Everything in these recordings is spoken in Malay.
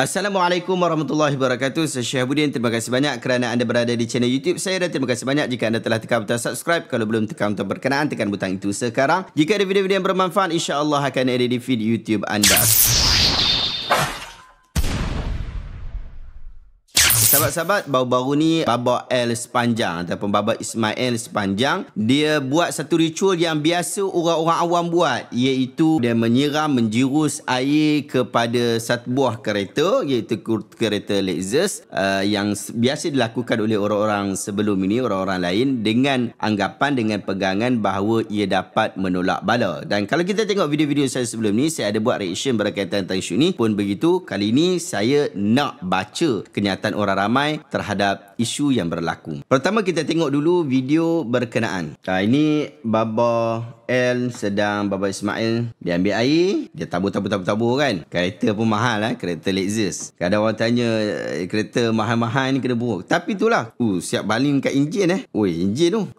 Assalamualaikum warahmatullahi wabarakatuh. Saya Syekh Budin. Terima kasih banyak kerana anda berada di channel YouTube saya dan terima kasih banyak jika anda telah tekan butang subscribe. Kalau belum tekan butang berkenaan, tekan butang itu sekarang. Jika ada video-video yang bermanfaat, insya-Allah akan ada di feed YouTube anda. Sahabat-sahabat baru-baru ni Baba El sepanjang ataupun Baba Ismail sepanjang dia buat satu ritual yang biasa orang-orang awam buat iaitu dia menyiram menjurus air kepada satu buah kereta iaitu kereta Lexus uh, yang biasa dilakukan oleh orang-orang sebelum ini orang-orang lain dengan anggapan dengan pegangan bahawa ia dapat menolak bala dan kalau kita tengok video-video saya sebelum ni saya ada buat reaction berkaitan tentang isu ni pun begitu kali ini saya nak baca kenyataan orang ramai terhadap isu yang berlaku. Pertama kita tengok dulu video berkenaan. Ha, ini Baba El sedang Baba Ismail dia ambil air, dia tabu tabu tabu tabu kan. Kereta pun mahal eh, kereta Lexus. Kadang orang tanya eh, kereta mahal-mahal ni kena buruk. Tapi itulah. Uh siap baling kat enjin eh. Oi, enjin tu.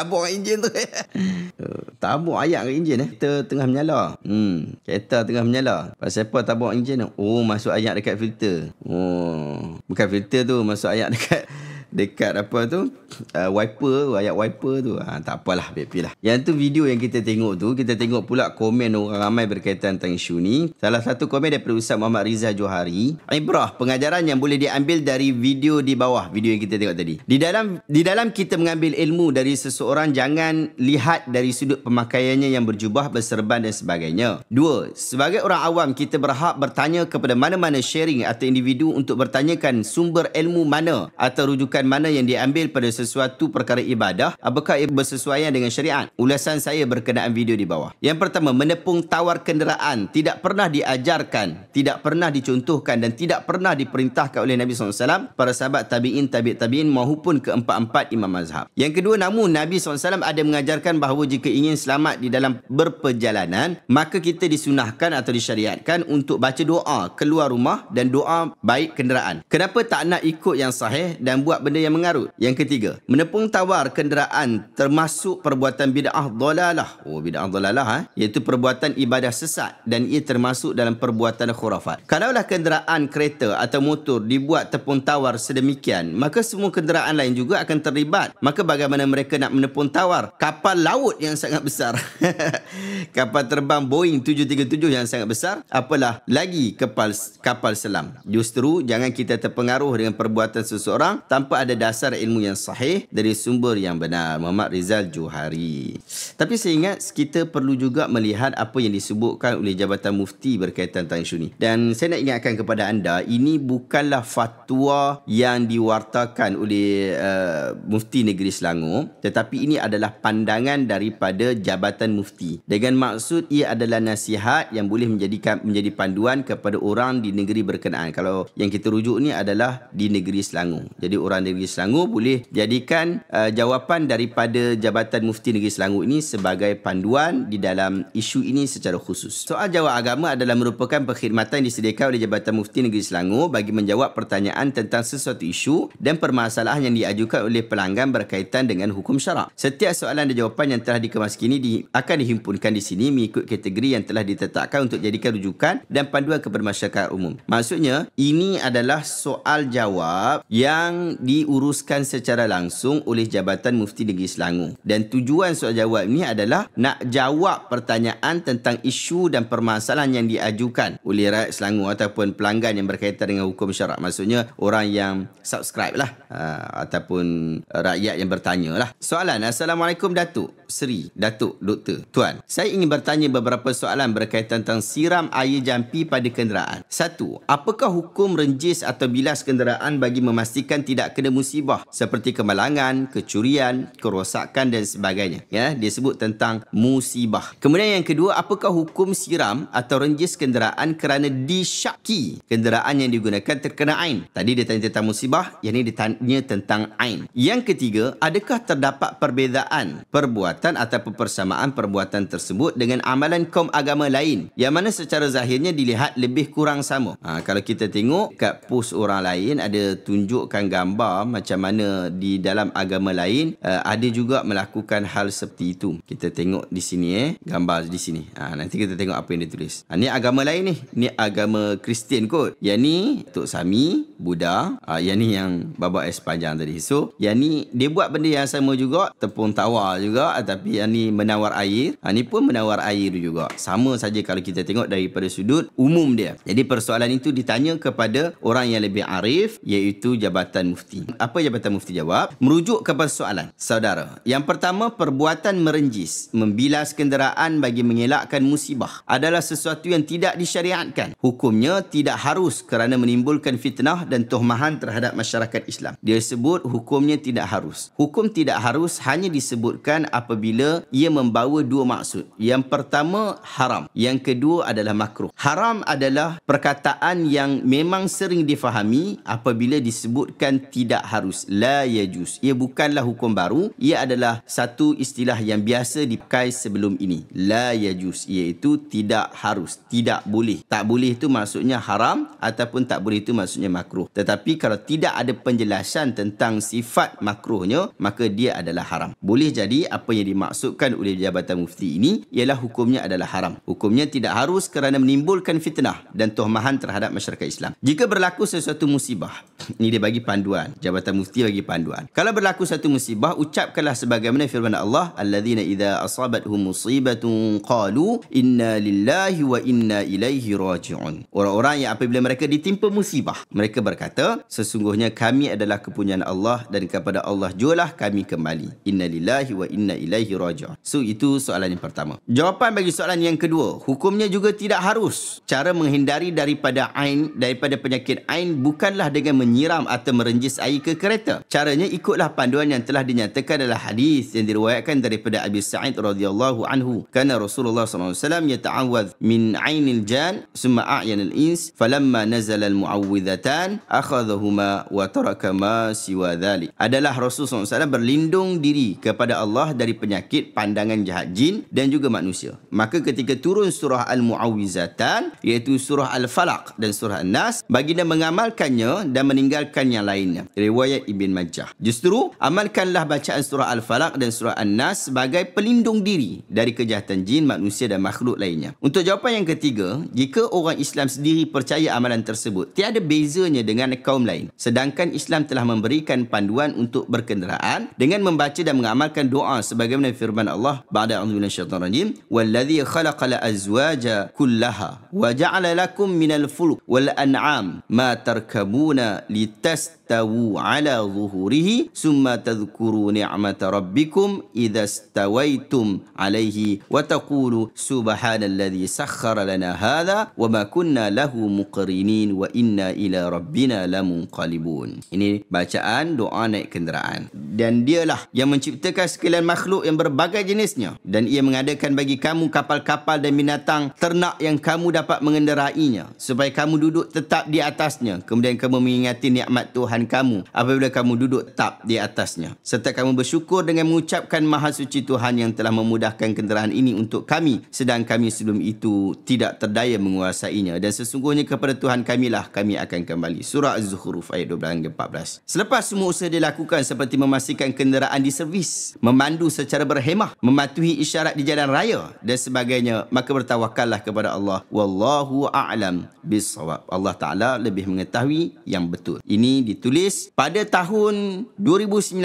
tabung kat enjin tu. uh, tabung ayat kat enjin eh. Kita tengah menyala. Hmm, kereta tengah menyala. Pasal apa tabung enjin tu? Oh, masuk ayat dekat filter. Oh, bukan filter tu, masuk ayat dekat dekat apa tu uh, wiper ayat wiper tu ha, tak apalah baby lah yang tu video yang kita tengok tu kita tengok pula komen orang ramai berkaitan tentang isu ni salah satu komen daripada Ustaz Muhammad Riza Johari ibrah pengajaran yang boleh diambil dari video di bawah video yang kita tengok tadi di dalam di dalam kita mengambil ilmu dari seseorang jangan lihat dari sudut pemakaiannya yang berjubah berserban dan sebagainya dua sebagai orang awam kita berhak bertanya kepada mana-mana sharing atau individu untuk bertanyakan sumber ilmu mana atau rujukan tindakan mana yang diambil pada sesuatu perkara ibadah apakah ia bersesuaian dengan syariat? Ulasan saya berkenaan video di bawah. Yang pertama, menepung tawar kenderaan tidak pernah diajarkan, tidak pernah dicontohkan dan tidak pernah diperintahkan oleh Nabi SAW para sahabat tabi'in, tabi' tabi'in maupun keempat-empat imam mazhab. Yang kedua, namun Nabi SAW ada mengajarkan bahawa jika ingin selamat di dalam berperjalanan, maka kita disunahkan atau disyariatkan untuk baca doa keluar rumah dan doa baik kenderaan. Kenapa tak nak ikut yang sahih dan buat benda yang mengarut. Yang ketiga, menepung tawar kenderaan termasuk perbuatan bid'ah dolalah. Oh, bid'ah dolalah. Eh? Ha? Iaitu perbuatan ibadah sesat dan ia termasuk dalam perbuatan khurafat. Kalaulah kenderaan kereta atau motor dibuat tepung tawar sedemikian, maka semua kenderaan lain juga akan terlibat. Maka bagaimana mereka nak menepung tawar? Kapal laut yang sangat besar. kapal terbang Boeing 737 yang sangat besar. Apalah lagi kapal, kapal selam. Justru, jangan kita terpengaruh dengan perbuatan seseorang tanpa ada dasar ilmu yang sahih dari sumber yang benar Muhammad Rizal Johari. Tapi saya ingat kita perlu juga melihat apa yang disebutkan oleh Jabatan Mufti berkaitan tentang isu ni. Dan saya nak ingatkan kepada anda, ini bukanlah fatwa yang diwartakan oleh uh, Mufti Negeri Selangor, tetapi ini adalah pandangan daripada Jabatan Mufti. Dengan maksud ia adalah nasihat yang boleh menjadikan menjadi panduan kepada orang di negeri berkenaan. Kalau yang kita rujuk ni adalah di Negeri Selangor. Jadi orang Negeri Selangor boleh jadikan uh, jawapan daripada Jabatan Mufti Negeri Selangor ini sebagai panduan di dalam isu ini secara khusus. Soal jawab agama adalah merupakan perkhidmatan yang disediakan oleh Jabatan Mufti Negeri Selangor bagi menjawab pertanyaan tentang sesuatu isu dan permasalahan yang diajukan oleh pelanggan berkaitan dengan hukum syarak. Setiap soalan dan jawapan yang telah dikemas kini di, akan dihimpunkan di sini mengikut kategori yang telah ditetapkan untuk jadikan rujukan dan panduan kepada masyarakat umum. Maksudnya, ini adalah soal jawab yang di diuruskan secara langsung oleh Jabatan Mufti Negeri Selangor. Dan tujuan soal jawab ini adalah nak jawab pertanyaan tentang isu dan permasalahan yang diajukan oleh rakyat Selangor ataupun pelanggan yang berkaitan dengan hukum syarak. Maksudnya orang yang subscribe lah ha, ataupun rakyat yang bertanya lah. Soalan, Assalamualaikum Datuk Seri, Datuk Doktor, Tuan. Saya ingin bertanya beberapa soalan berkaitan tentang siram air jampi pada kenderaan. Satu, apakah hukum renjis atau bilas kenderaan bagi memastikan tidak kena tanda musibah seperti kemalangan, kecurian, kerosakan dan sebagainya. Ya, dia sebut tentang musibah. Kemudian yang kedua, apakah hukum siram atau renjis kenderaan kerana disyaki kenderaan yang digunakan terkena ain? Tadi dia tanya tentang musibah, yang ini dia tentang ain. Yang ketiga, adakah terdapat perbezaan perbuatan atau persamaan perbuatan tersebut dengan amalan kaum agama lain yang mana secara zahirnya dilihat lebih kurang sama. Ha, kalau kita tengok kat post orang lain ada tunjukkan gambar faham macam mana di dalam agama lain uh, ada juga melakukan hal seperti itu. Kita tengok di sini eh, gambar di sini. Ha, nanti kita tengok apa yang dia tulis. Ha, ni agama lain ni. Ni agama Kristian kot. Yang ni Tok Sami, Buddha. Ha, yang ni yang babak es panjang tadi. So, yang ni dia buat benda yang sama juga. Tepung tawar juga. Tapi yang ni menawar air. Ha, ni pun menawar air juga. Sama saja kalau kita tengok daripada sudut umum dia. Jadi persoalan itu ditanya kepada orang yang lebih arif iaitu Jabatan Mufti. Apa Jabatan Mufti jawab? Merujuk kepada soalan. Saudara, yang pertama perbuatan merenjis, membilas kenderaan bagi mengelakkan musibah adalah sesuatu yang tidak disyariatkan. Hukumnya tidak harus kerana menimbulkan fitnah dan tuhmahan terhadap masyarakat Islam. Dia sebut hukumnya tidak harus. Hukum tidak harus hanya disebutkan apabila ia membawa dua maksud. Yang pertama haram. Yang kedua adalah makruh. Haram adalah perkataan yang memang sering difahami apabila disebutkan tidak tidak harus la yajus ia bukanlah hukum baru ia adalah satu istilah yang biasa dipakai sebelum ini la yajus iaitu tidak harus tidak boleh tak boleh itu maksudnya haram ataupun tak boleh itu maksudnya makruh tetapi kalau tidak ada penjelasan tentang sifat makruhnya maka dia adalah haram boleh jadi apa yang dimaksudkan oleh jabatan mufti ini ialah hukumnya adalah haram hukumnya tidak harus kerana menimbulkan fitnah dan tohmahan terhadap masyarakat Islam jika berlaku sesuatu musibah ini dia bagi panduan Jabatan Mufti bagi panduan. Kalau berlaku satu musibah, ucapkanlah sebagaimana firman Allah, "Alladzina idza asabatuhum musibatun qalu inna lillahi wa inna ilaihi raji'un." Orang-orang yang apabila mereka ditimpa musibah, mereka berkata, "Sesungguhnya kami adalah kepunyaan Allah dan kepada Allah jualah kami kembali. Inna lillahi wa inna ilaihi raji'un." So itu soalan yang pertama. Jawapan bagi soalan yang kedua, hukumnya juga tidak harus. Cara menghindari daripada ain daripada penyakit ain bukanlah dengan menyiram atau merenjis air air ke kereta. Caranya ikutlah panduan yang telah dinyatakan dalam hadis yang diriwayatkan daripada Abi Sa'id radhiyallahu anhu. Karena Rasulullah SAW yata'awad min ainil jan summa a'yanil ins falamma nazal al muawwidhatan akhadhahuma wa taraka ma siwa dhali. Adalah Rasul SAW berlindung diri kepada Allah dari penyakit pandangan jahat jin dan juga manusia. Maka ketika turun surah Al-Mu'awizatan iaitu surah Al-Falaq dan surah An-Nas baginda mengamalkannya dan meninggalkan yang lainnya riwayat Ibn Majah. Justru amalkanlah bacaan surah Al-Falaq dan surah An-Nas sebagai pelindung diri dari kejahatan jin, manusia dan makhluk lainnya. Untuk jawapan yang ketiga, jika orang Islam sendiri percaya amalan tersebut, tiada bezanya dengan kaum lain. Sedangkan Islam telah memberikan panduan untuk berkenderaan dengan membaca dan mengamalkan doa sebagaimana firman Allah Ba'da a'udhu bin syaitan rajim Walladhi khalaqa la azwaja kullaha wa ja'ala lakum minal fulk wal an'am ma tarkabuna litastawu ala zuhurihi summa tadhkuru ni'mata rabbikum idza stawaitum alaihi wa taqulu subhanalladzi sakhkhara lana hadza wa ma kunna lahu muqrinin wa inna ila rabbina lamunqalibun ini bacaan doa naik kenderaan dan dialah yang menciptakan sekalian makhluk yang berbagai jenisnya dan ia mengadakan bagi kamu kapal-kapal dan binatang ternak yang kamu dapat mengenderainya supaya kamu duduk tetap di atasnya kemudian kamu mengingati nikmat Tuhan kamu apabila kamu duduk tap di atasnya. Serta kamu bersyukur dengan mengucapkan Maha Suci Tuhan yang telah memudahkan kenderaan ini untuk kami sedang kami sebelum itu tidak terdaya menguasainya dan sesungguhnya kepada Tuhan kamilah kami akan kembali. Surah az Zuhruf ayat 12 dan 14. Selepas semua usaha dilakukan seperti memastikan kenderaan diservis, memandu secara berhemah, mematuhi isyarat di jalan raya dan sebagainya, maka bertawakallah kepada Allah. Wallahu a'lam bisawab. Allah Ta'ala lebih mengetahui yang betul. Ini ditulis pada tahun 2019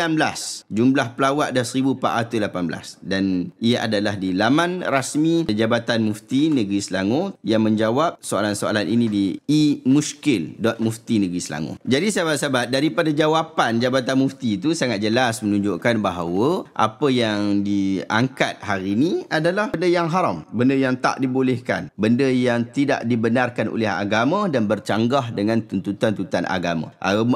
jumlah pelawat dah 1418 dan ia adalah di laman rasmi Jabatan Mufti Negeri Selangor yang menjawab soalan-soalan ini di imushkil.muftinegeriselangor. Jadi sahabat-sahabat daripada jawapan Jabatan Mufti itu sangat jelas menunjukkan bahawa apa yang diangkat hari ini adalah benda yang haram, benda yang tak dibolehkan, benda yang tidak dibenarkan oleh agama dan bercanggah dengan tuntutan-tuntutan agama.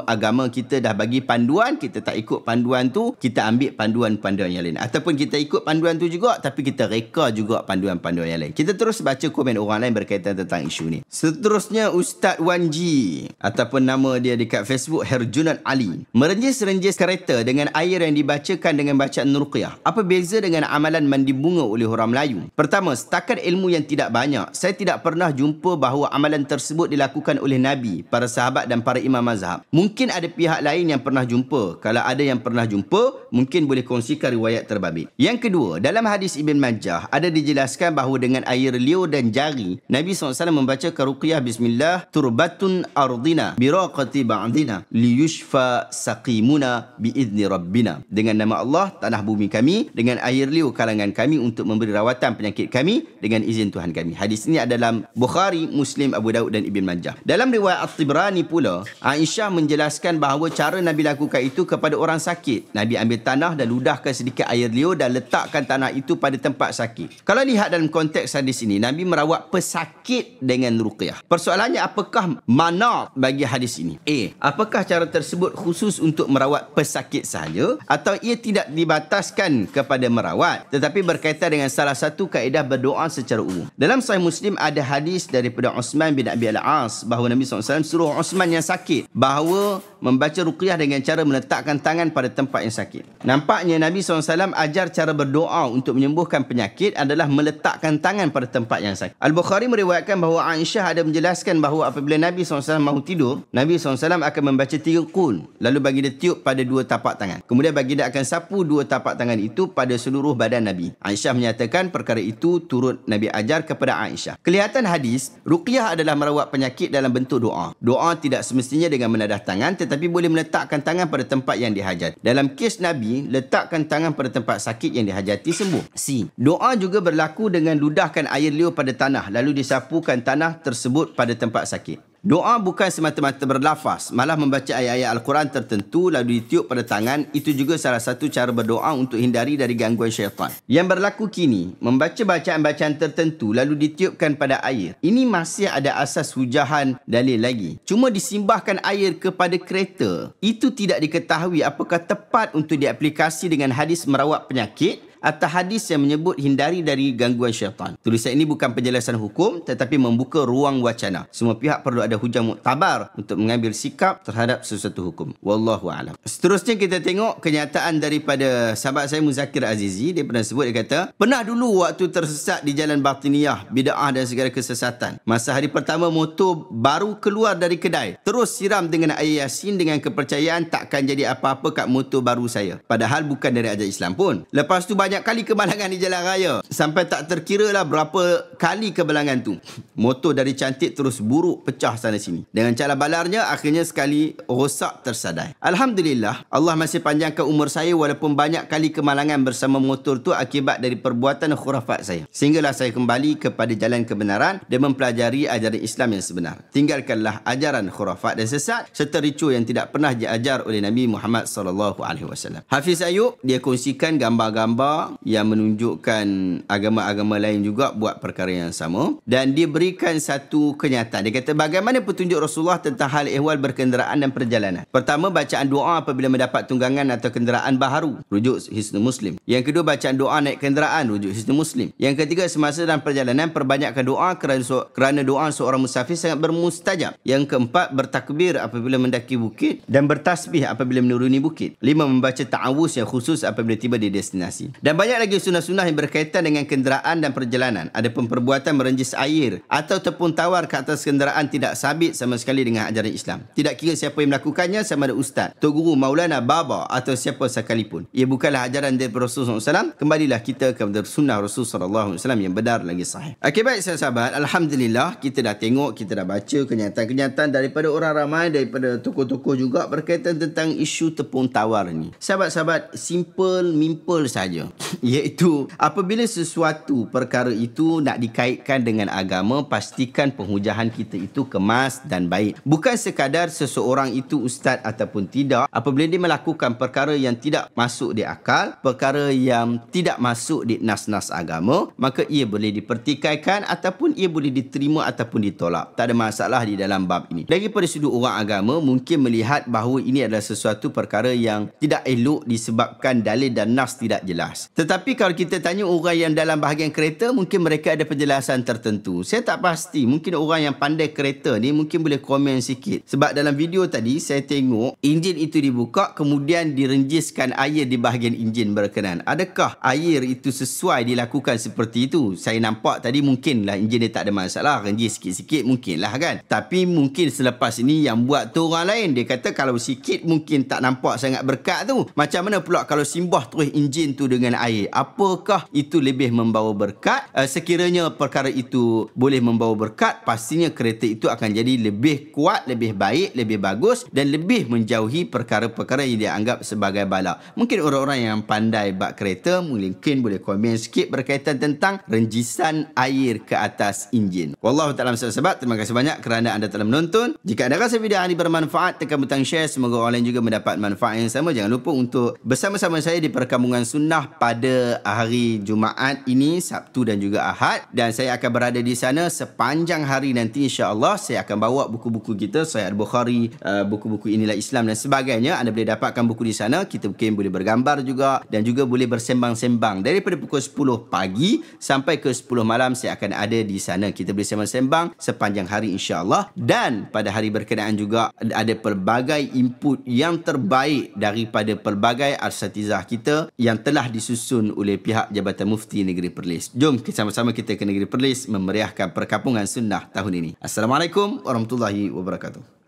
Agama kita dah bagi panduan, kita tak ikut panduan tu, kita ambil panduan-panduan yang lain. Ataupun kita ikut panduan tu juga, tapi kita reka juga panduan-panduan yang lain. Kita terus baca komen orang lain berkaitan tentang isu ni. Seterusnya, Ustaz Wan Ji, ataupun nama dia dekat Facebook, Herjunan Ali. Merenjis-renjis kereta dengan air yang dibacakan dengan bacaan Nurqiyah. Apa beza dengan amalan mandi bunga oleh orang Melayu? Pertama, setakat ilmu yang tidak banyak, saya tidak pernah jumpa bahawa amalan tersebut dilakukan oleh Nabi, para sahabat dan para imam mazhab. Mungkin ada pihak lain yang pernah jumpa. Kalau ada yang pernah jumpa, mungkin boleh kongsikan riwayat terbabit. Yang kedua, dalam hadis Ibn Majah, ada dijelaskan bahawa dengan air liur dan jari, Nabi SAW membaca karuqiyah bismillah, turbatun ardina biraqati ba'dina liyushfa saqimuna biizni rabbina. Dengan nama Allah, tanah bumi kami, dengan air liur kalangan kami untuk memberi rawatan penyakit kami dengan izin Tuhan kami. Hadis ini adalah dalam Bukhari, Muslim, Abu Daud dan Ibn Majah. Dalam riwayat At-Tibrani pula, Aisyah menjelaskan bahawa bahawa cara Nabi lakukan itu kepada orang sakit. Nabi ambil tanah dan ludahkan sedikit air liur dan letakkan tanah itu pada tempat sakit. Kalau lihat dalam konteks hadis ini, Nabi merawat pesakit dengan ruqyah. Persoalannya apakah mana bagi hadis ini? A. Apakah cara tersebut khusus untuk merawat pesakit sahaja atau ia tidak dibataskan kepada merawat tetapi berkaitan dengan salah satu kaedah berdoa secara umum. Dalam sahih Muslim ada hadis daripada Osman bin Abi Al-As bahawa Nabi SAW suruh Osman yang sakit bahawa mem- membaca ruqyah dengan cara meletakkan tangan pada tempat yang sakit. Nampaknya Nabi SAW ajar cara berdoa untuk menyembuhkan penyakit adalah meletakkan tangan pada tempat yang sakit. Al-Bukhari meriwayatkan bahawa Aisyah ada menjelaskan bahawa apabila Nabi SAW mahu tidur, Nabi SAW akan membaca tiga kun lalu bagi dia tiup pada dua tapak tangan. Kemudian bagi dia akan sapu dua tapak tangan itu pada seluruh badan Nabi. Aisyah menyatakan perkara itu turut Nabi ajar kepada Aisyah. Kelihatan hadis, ruqyah adalah merawat penyakit dalam bentuk doa. Doa tidak semestinya dengan menadah tangan tetapi boleh meletakkan tangan pada tempat yang dihajati. Dalam kes Nabi, letakkan tangan pada tempat sakit yang dihajati sembuh. C. Doa juga berlaku dengan ludahkan air liur pada tanah lalu disapukan tanah tersebut pada tempat sakit. Doa bukan semata-mata berlafaz, malah membaca ayat-ayat Al-Quran tertentu lalu ditiup pada tangan, itu juga salah satu cara berdoa untuk hindari dari gangguan syaitan. Yang berlaku kini, membaca bacaan-bacaan tertentu lalu ditiupkan pada air. Ini masih ada asas hujahan dalil lagi. Cuma disimbahkan air kepada kereta, itu tidak diketahui apakah tepat untuk diaplikasi dengan hadis merawat penyakit atau hadis yang menyebut hindari dari gangguan syaitan. Tulisan ini bukan penjelasan hukum tetapi membuka ruang wacana. Semua pihak perlu ada hujah muktabar untuk mengambil sikap terhadap sesuatu hukum. Wallahu a'lam. Seterusnya kita tengok kenyataan daripada sahabat saya Muzakir Azizi dia pernah sebut dia kata, "Pernah dulu waktu tersesat di jalan batiniah, bid'ah dan segala kesesatan. Masa hari pertama motor baru keluar dari kedai, terus siram dengan air yasin dengan kepercayaan takkan jadi apa-apa kat motor baru saya. Padahal bukan dari ajaran Islam pun. Lepas tu banyak banyak kali kebalangan di jalan raya. Sampai tak terkira lah berapa kali kebalangan tu. Motor dari cantik terus buruk pecah sana sini. Dengan cara balarnya, akhirnya sekali rosak tersadai. Alhamdulillah, Allah masih panjangkan umur saya walaupun banyak kali kemalangan bersama motor tu akibat dari perbuatan khurafat saya. Sehinggalah saya kembali kepada jalan kebenaran dan mempelajari ajaran Islam yang sebenar. Tinggalkanlah ajaran khurafat dan sesat serta ricu yang tidak pernah diajar oleh Nabi Muhammad SAW. alaihi wasallam. Hafiz Ayub dia kongsikan gambar-gambar yang menunjukkan agama-agama lain juga buat perkara yang sama dan dia berikan satu kenyataan dia kata bagaimana petunjuk Rasulullah tentang hal ehwal berkenderaan dan perjalanan pertama bacaan doa apabila mendapat tunggangan atau kenderaan baharu rujuk Hisnu Muslim yang kedua bacaan doa naik kenderaan rujuk Hisnu Muslim yang ketiga semasa dalam perjalanan perbanyakkan doa kerana kerana doa seorang musafir sangat bermustajab yang keempat bertakbir apabila mendaki bukit dan bertasbih apabila menuruni bukit lima membaca ta'awus yang khusus apabila tiba di destinasi dan dan banyak lagi sunnah-sunnah yang berkaitan dengan kenderaan dan perjalanan. Ada pun perbuatan merenjis air atau tepung tawar ke atas kenderaan tidak sabit sama sekali dengan ajaran Islam. Tidak kira siapa yang melakukannya sama ada ustaz, tok guru, maulana, baba atau siapa sekalipun. Ia bukanlah ajaran dari Rasulullah SAW. Kembalilah kita kepada sunnah Rasulullah SAW yang benar lagi sahih. Okey baik sahabat, Alhamdulillah kita dah tengok, kita dah baca kenyataan-kenyataan daripada orang ramai, daripada tokoh-tokoh juga berkaitan tentang isu tepung tawar ni. Sahabat-sahabat, simple, mimple saja. iaitu apabila sesuatu perkara itu nak dikaitkan dengan agama pastikan penghujahan kita itu kemas dan baik bukan sekadar seseorang itu ustaz ataupun tidak apabila dia melakukan perkara yang tidak masuk di akal perkara yang tidak masuk di nas-nas agama maka ia boleh dipertikaikan ataupun ia boleh diterima ataupun ditolak tak ada masalah di dalam bab ini Lagi daripada sudut orang agama mungkin melihat bahawa ini adalah sesuatu perkara yang tidak elok disebabkan dalil dan nas tidak jelas tetapi kalau kita tanya orang yang dalam bahagian kereta, mungkin mereka ada penjelasan tertentu. Saya tak pasti. Mungkin orang yang pandai kereta ni mungkin boleh komen sikit. Sebab dalam video tadi, saya tengok enjin itu dibuka kemudian direnjiskan air di bahagian enjin berkenan. Adakah air itu sesuai dilakukan seperti itu? Saya nampak tadi mungkinlah enjin dia tak ada masalah. Renjis sikit-sikit mungkinlah kan. Tapi mungkin selepas ini yang buat tu orang lain. Dia kata kalau sikit mungkin tak nampak sangat berkat tu. Macam mana pula kalau simbah terus enjin tu dengan air. Apakah itu lebih membawa berkat? Uh, sekiranya perkara itu boleh membawa berkat, pastinya kereta itu akan jadi lebih kuat, lebih baik, lebih bagus dan lebih menjauhi perkara-perkara yang dianggap sebagai bala. Mungkin orang-orang yang pandai bak kereta mungkin boleh komen sikit berkaitan tentang renjisan air ke atas enjin. Wallahu taala sebab terima kasih banyak kerana anda telah menonton. Jika anda rasa video ini bermanfaat, tekan butang share semoga orang lain juga mendapat manfaat yang sama. Jangan lupa untuk bersama-sama saya di perkampungan sunnah pada hari Jumaat ini, Sabtu dan juga Ahad dan saya akan berada di sana sepanjang hari nanti insya-Allah saya akan bawa buku-buku kita Sahih Al-Bukhari, uh, buku-buku Inilah Islam dan sebagainya. Anda boleh dapatkan buku di sana, kita mungkin boleh bergambar juga dan juga boleh bersembang-sembang daripada pukul 10 pagi sampai ke 10 malam saya akan ada di sana. Kita boleh sembang-sembang sepanjang hari insya-Allah dan pada hari berkenaan juga ada pelbagai input yang terbaik daripada pelbagai asatizah kita yang telah disusun disusun oleh pihak Jabatan Mufti Negeri Perlis. Jom sama-sama kita ke Negeri Perlis memeriahkan perkampungan sunnah tahun ini. Assalamualaikum warahmatullahi wabarakatuh.